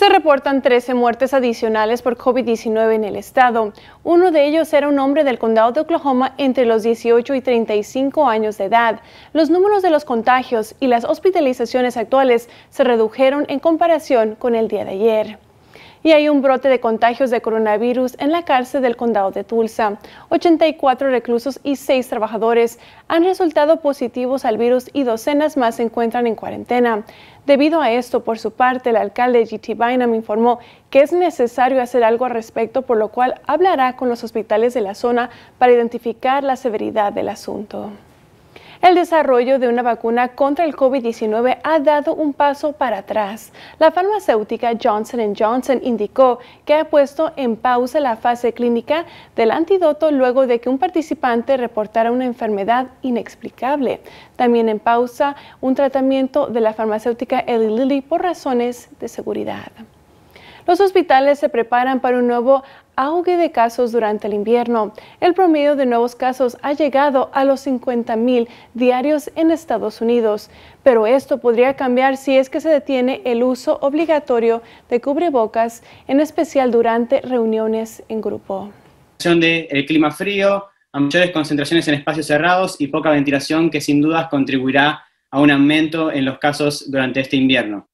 Se reportan 13 muertes adicionales por COVID-19 en el estado. Uno de ellos era un hombre del condado de Oklahoma entre los 18 y 35 años de edad. Los números de los contagios y las hospitalizaciones actuales se redujeron en comparación con el día de ayer y hay un brote de contagios de coronavirus en la cárcel del condado de Tulsa. 84 reclusos y 6 trabajadores han resultado positivos al virus y docenas más se encuentran en cuarentena. Debido a esto, por su parte, el alcalde G.T. Bynum informó que es necesario hacer algo al respecto, por lo cual hablará con los hospitales de la zona para identificar la severidad del asunto. El desarrollo de una vacuna contra el COVID-19 ha dado un paso para atrás. La farmacéutica Johnson Johnson indicó que ha puesto en pausa la fase clínica del antídoto luego de que un participante reportara una enfermedad inexplicable. También en pausa un tratamiento de la farmacéutica Eli Lilly por razones de seguridad. Los hospitales se preparan para un nuevo auge de casos durante el invierno. El promedio de nuevos casos ha llegado a los 50 mil diarios en Estados Unidos, pero esto podría cambiar si es que se detiene el uso obligatorio de cubrebocas, en especial durante reuniones en grupo. De el eh, clima frío, a mayores concentraciones en espacios cerrados y poca ventilación que sin dudas contribuirá a un aumento en los casos durante este invierno.